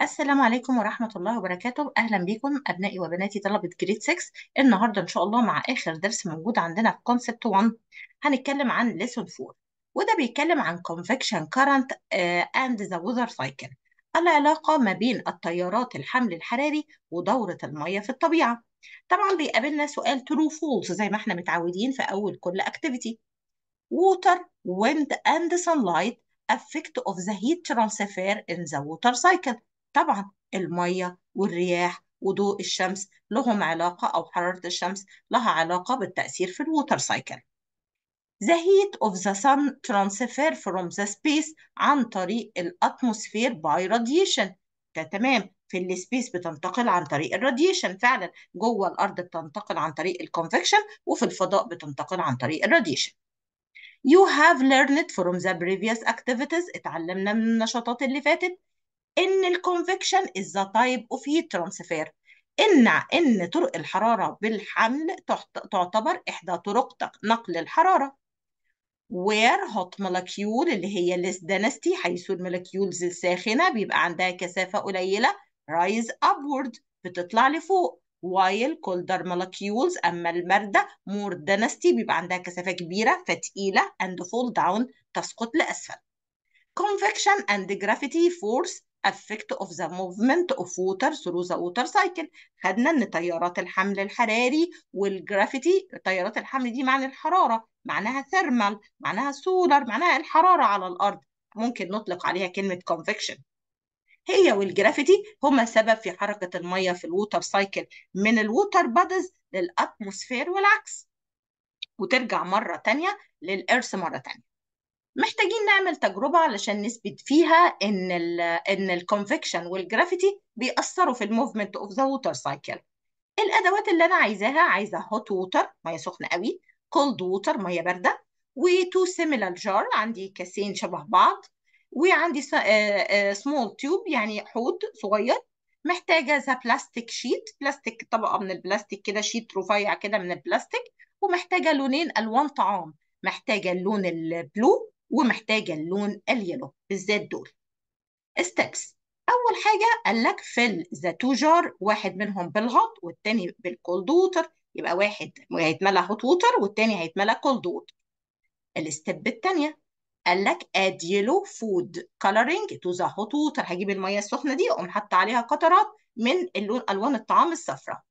السلام عليكم ورحمة الله وبركاته أهلا بكم أبنائي وبناتي طلبة جريد 6 النهاردة إن شاء الله مع آخر درس موجود عندنا في Concept 1 هنتكلم عن ليسون 4 وده بيتكلم عن convection current آه، and the weather cycle العلاقة ما بين التيارات الحمل الحراري ودورة المية في الطبيعة طبعا بيقابلنا سؤال true false زي ما احنا متعودين في أول كل activity water, wind and sunlight effect of the heat transfer in the water cycle طبعا المية والرياح وضوء الشمس لهم علاقة أو حرارة الشمس لها علاقة بالتأثير في الووتر سايكل The heat of the sun transfer from the space عن طريق الأتموسفير by radiation ده تمام في السبيس بتنتقل عن طريق الراديشن فعلا جوه الأرض بتنتقل عن طريق الكونفكشن وفي الفضاء بتنتقل عن طريق الراديشن You have learned from the previous activities اتعلمنا من النشاطات اللي فاتت ان الكونفكشن از ذا تايب اوف هيت ترانسفير ان ان طرق الحراره بالحمل تعتبر احدى طرق نقل الحراره where hot molecule اللي هي less density حيث المولكيولز الساخنه بيبقى عندها كثافه قليله rise upward بتطلع لفوق while colder molecules اما المردة more density بيبقى عندها كثافه كبيره فتقيله and fall down تسقط لاسفل convection and gravity force effect of the movement of water through the water cycle خدنا ان تيارات الحمل الحراري والجرافيتي تيارات الحمل دي معنى الحرارة معناها ثيرمال معناها سولار معناها الحرارة على الأرض ممكن نطلق عليها كلمة convection هي والجرافيتي هما سبب في حركة المية في الووتر سايكل من الووتر بادز للأتموسفير والعكس وترجع مرة تانية للإرث مرة تانية محتاجين نعمل تجربة علشان نثبت فيها إن الـ إن الكونفكشن والجرافيتي بيأثروا في الموفمنت أوف ذا ووتر سايكل. الأدوات اللي أنا عايزاها عايزة هوت ووتر مية سخنة قوي، كولد ووتر مية باردة، وتو سيميلار جار عندي كاسين شبه بعض، وعندي سمول تيوب آه، آه، يعني حوض صغير محتاجة ذا بلاستيك شيت بلاستيك طبقة من البلاستيك كده شيت رفيع كده من البلاستيك ومحتاجة لونين ألوان طعام محتاجة اللون البلو ومحتاجة اللون اليلو بالذات دول ستيبس أول حاجة قال لك فل ذا تو جار واحد منهم بالهوت والتاني بالكولد ووتر يبقى واحد هيتملى هوت ووتر والتاني هيتملى كولد ووتر الستيب التانية قال لك اد يلو فود كلرنج تو ذا هوت ووتر هجيب المية السخنة دي وأقوم حاطة عليها قطرات من اللون ألوان الطعام الصفراء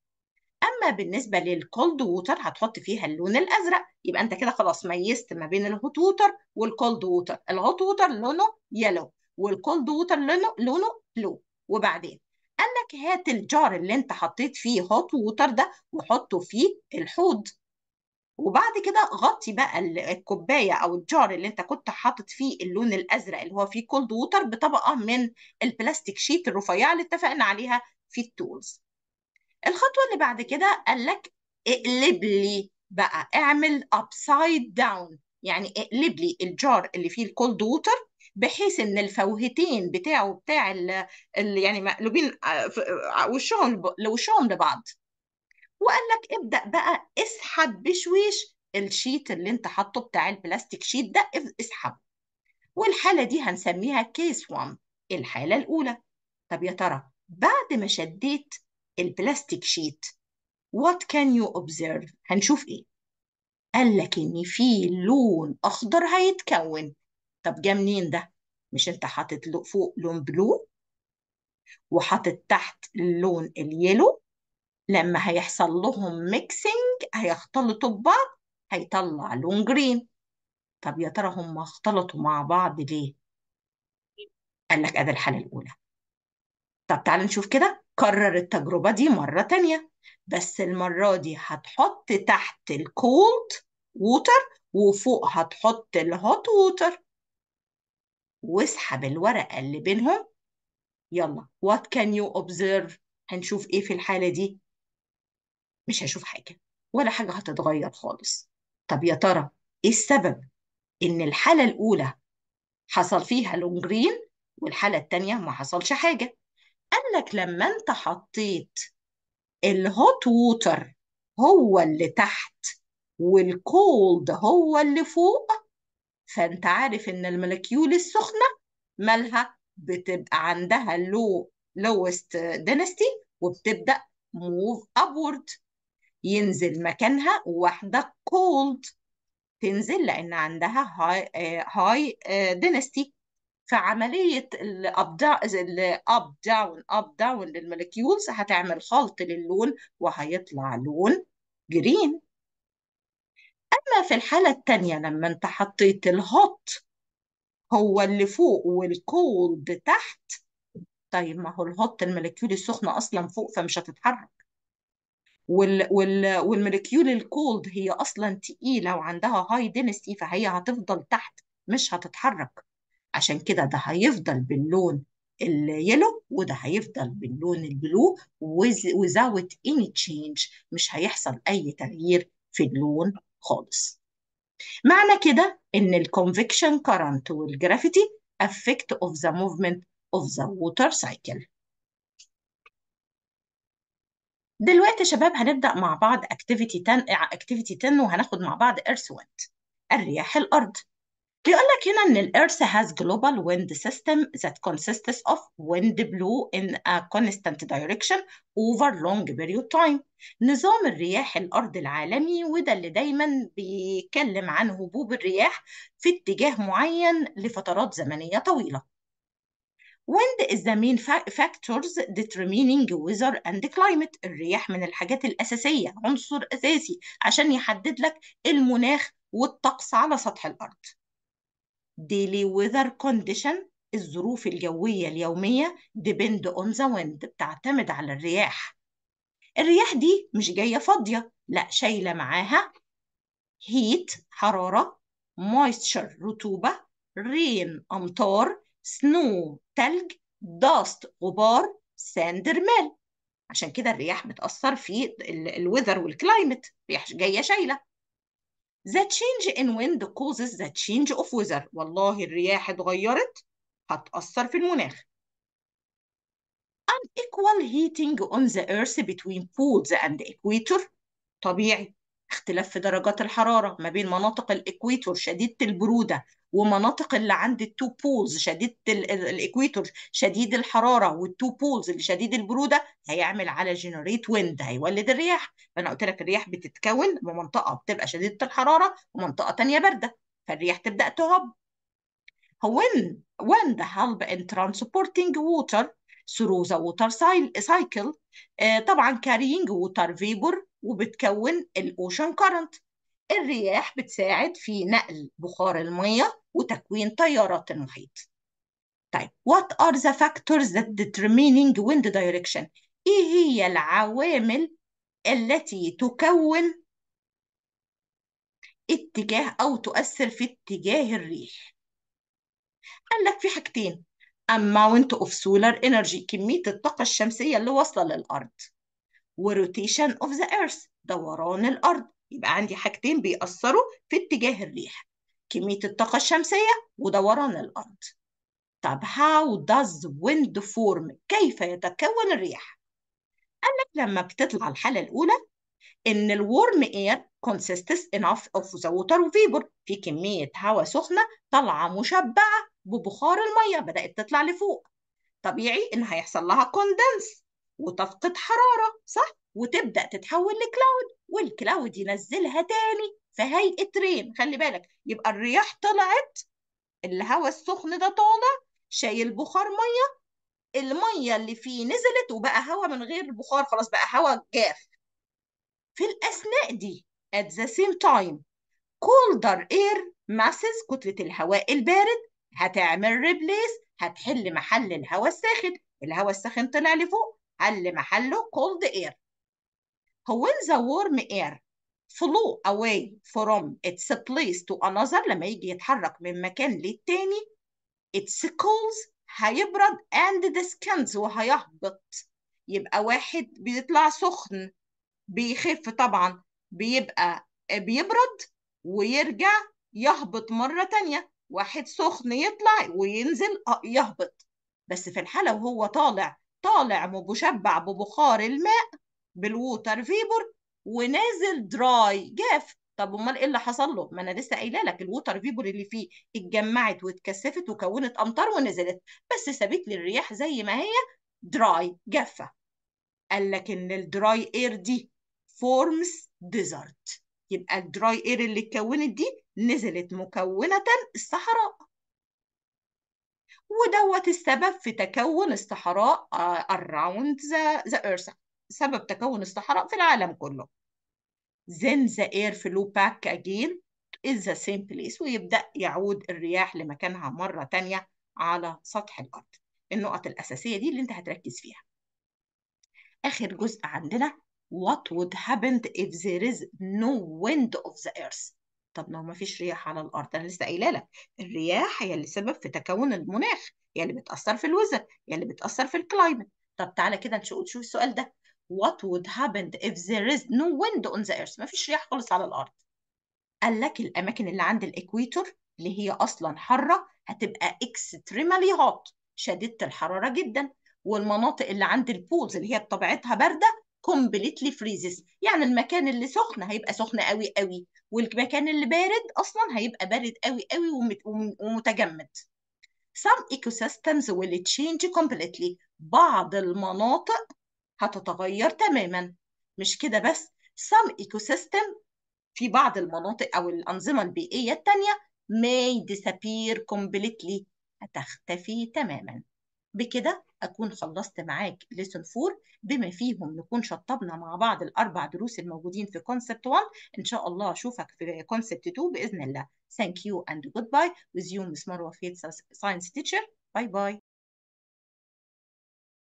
اما بالنسبه للكولد ووتر هتحط فيها اللون الازرق يبقى انت كده خلاص ميزت ما بين الهوت ووتر والكولد ووتر الهوت ووتر لونه يلو والكولد ووتر لونه لونه بلو وبعدين قال لك هات الجار اللي انت حطيت فيه هوت ووتر ده وحطه فيه الحوض وبعد كده غطي بقى الكوبايه او الجار اللي انت كنت حاطط فيه اللون الازرق اللي هو فيه كولد ووتر بطبقه من البلاستيك شيت الرفيعه اللي اتفقنا عليها في التولز الخطوه اللي بعد كده قال لك اقلب لي بقى اعمل ابسايد داون يعني اقلب لي الجار اللي فيه الكولد ووتر بحيث ان الفوهتين بتاعه بتاع اللي يعني مقلوبين آه، آه، وشهم لوشهم لبعض وقال لك ابدا بقى اسحب بشويش الشيت اللي انت حاطه بتاع البلاستيك شيت ده اسحبه والحاله دي هنسميها كيس 1 الحاله الاولى طب يا ترى بعد ما شديت البلاستيك شيت وات كان يو اوبزيرف هنشوف ايه قال لك ان في لون اخضر هيتكون طب جه منين ده مش انت حاطط فوق لون بلو وحاطط تحت اللون اليلو لما هيحصل لهم ميكسينج هيختلطوا ببعض هيطلع لون جرين طب يا ترى هم اختلطوا مع بعض ليه قال لك ادي الحاله الاولى طب تعال نشوف كده كرر التجربة دي مرة تانية بس المرة دي هتحط تحت الكولد ووتر وفوق هتحط الهوت ووتر واسحب الورقة اللي بينهم يلا what can you observe هنشوف ايه في الحالة دي مش هشوف حاجة ولا حاجة هتتغير خالص طب يا ترى ايه السبب ان الحالة الاولى حصل فيها لونجرين والحالة التانية ما حصلش حاجة قال لك لما انت حطيت الهوت ووتر هو اللي تحت والكولد هو اللي فوق فانت عارف ان الملكيول السخنه مالها بتبقى عندها اللو لوست دينستي وبتبدا موف ابورد ينزل مكانها واحده كولد تنزل لان عندها هاي هاي دينستي فعملية الاب الاب داون اب داون للمولكيولز هتعمل خلط للون وهيطلع لون جرين أما في الحالة التانية لما أنت حطيت الهوت هو اللي فوق والكولد تحت طيب ما هو الهوت المولكيول السخنة أصلا فوق فمش هتتحرك وال وال والمولكيول الكولد هي أصلا تقيلة وعندها هاي دينستي فهي هتفضل تحت مش هتتحرك عشان كده ده هيفضل باللون اليلو وده هيفضل باللون البلو وزاوت اني تشينج مش هيحصل أي تغيير في اللون خالص معنى كده إن الكونفكشن current والجرافيتي effect of the movement of the water cycle دلوقتي يا شباب هنبدأ مع بعض اكتيفيتي 10 اكتيفيتي 10 وهناخد مع بعض ايرث ويند الرياح الأرض بيقول لك هنا ان الارث has global wind system that consists of wind بلو in a constant direction over long period time نظام الرياح الارض العالمي وده اللي دايما بيتكلم عن هبوب الرياح في اتجاه معين لفترات زمنيه طويله Wind is the main factors determining weather and climate الرياح من الحاجات الأساسية عنصر أساسي عشان يحدد لك المناخ والطقس على سطح الأرض daily weather condition الظروف الجوية اليومية depend on the wind بتعتمد على الرياح الرياح دي مش جاية فاضية لا شايلة معاها heat حرارة moisture رطوبة rain أمطار snow تلج dust غبار sand رمال عشان كده الرياح بتأثر في الويذر والكلايمت رياح جاية شايلة The change in wind causes the change of weather والله الرياح اتغيرت هتأثر في المناخ unequal heating on the earth between poles and equator طبيعي اختلاف في درجات الحرارة ما بين مناطق الإكويتور شديدة البرودة ومناطق اللي عند التو بولز شديدة الإكويتور شديد الحرارة والتو بولز اللي شديد البرودة هيعمل على جنريت ويند هيولد الرياح فأنا قلت لك الرياح بتتكون بمنطقة بتبقى شديدة الحرارة ومنطقة تانية باردة فالرياح تبدأ تهب when when the help in transporting water through the water cycle uh, طبعا carrying water vapor وبتكون الأوشن كارنت الرياح بتساعد في نقل بخار المية وتكوين تيارات المحيط طيب what are the factors that determining wind direction ايه هي العوامل التي تكون اتجاه او تؤثر في اتجاه الريح قال لك في حاجتين amount of solar energy كمية الطاقة الشمسية اللي واصلة للأرض وروتيشن اوف ذا ايرث دوران الارض يبقى عندي حاجتين بيأثروا في اتجاه الريح كمية الطاقة الشمسية ودوران الأرض طب how does wind form كيف يتكون الريح قال لك لما بتطلع الحالة الأولى إن الورم اير consists enough of the water vapor في كمية هواء سخنة طالعة مشبعة ببخار المية بدأت تطلع لفوق طبيعي إن هيحصل لها كوندنس وتفقد حرارة صح وتبدأ تتحول لكلاود والكلاود ينزلها تاني في هيئة رين خلي بالك يبقى الرياح طلعت الهواء السخن ده طالع شايل بخار مية المية اللي فيه نزلت وبقى هواء من غير بخار خلاص بقى هواء جاف في الأثناء دي at the same time colder air masses كتلة الهواء البارد هتعمل ريبليس هتحل محل الهواء الساخن الهواء الساخن طلع لفوق حل محله cold air هو the warm air flew away from its place to another لما يجي يتحرك من مكان للتاني its coals هيبرد and descends وهيهبط يبقى واحد بيطلع سخن بيخف طبعا بيبقى بيبرد ويرجع يهبط مرة تانية واحد سخن يطلع وينزل آه، يهبط بس في الحالة وهو طالع طالع مشبع ببخار الماء بالووتر فيبر ونازل دراي جاف طب امال ايه اللي حصل له؟ ما انا لسه قايله لك الووتر فيبر اللي فيه اتجمعت واتكثفت وكونت امطار ونزلت بس سابت لي الرياح زي ما هي دراي جافه. قال لك ان الدراي اير دي فورمز ديزرت يبقى الدراي اير اللي اتكونت دي نزلت مكونه الصحراء ودوت السبب في تكون الصحراء آه، around the, the earth سبب تكون الصحراء في العالم كله then the airflow back again is the same place ويبدأ يعود الرياح لمكانها مرة تانية على سطح الأرض النقط الأساسية دي اللي أنت هتركز فيها آخر جزء عندنا what would happen if there is no wind of the earth طب لو ما فيش رياح على الارض انا لسه قايله لك الرياح هي اللي سبب في تكون المناخ هي اللي بتاثر في الوزر هي اللي بتاثر في الكلايمت طب تعالى كده نشوف شو السؤال ده what would happen if there is no wind on the earth ما فيش رياح خالص على الارض قال لك الاماكن اللي عند الاكويتور اللي هي اصلا حاره هتبقى اكستريمالي هوت شديده الحراره جدا والمناطق اللي عند البولز اللي هي بطبيعتها بارده كومبليتلي فريزز يعني المكان اللي سخن هيبقى سخن قوي قوي والمكان اللي بارد اصلا هيبقى بارد قوي قوي ومتجمد some ecosystems will change completely بعض المناطق هتتغير تماما مش كده بس some ecosystem في بعض المناطق او الانظمه البيئيه التانيه may disappear completely هتختفي تماما بكده أكون خلصت معاك ليسون 4 بما فيهم نكون شطبنا مع بعض الأربع دروس الموجودين في كونسبت 1 إن شاء الله أشوفك في كونسبت 2 بإذن الله Thank you and goodbye with you مس مروه Faith Science Teacher Bye bye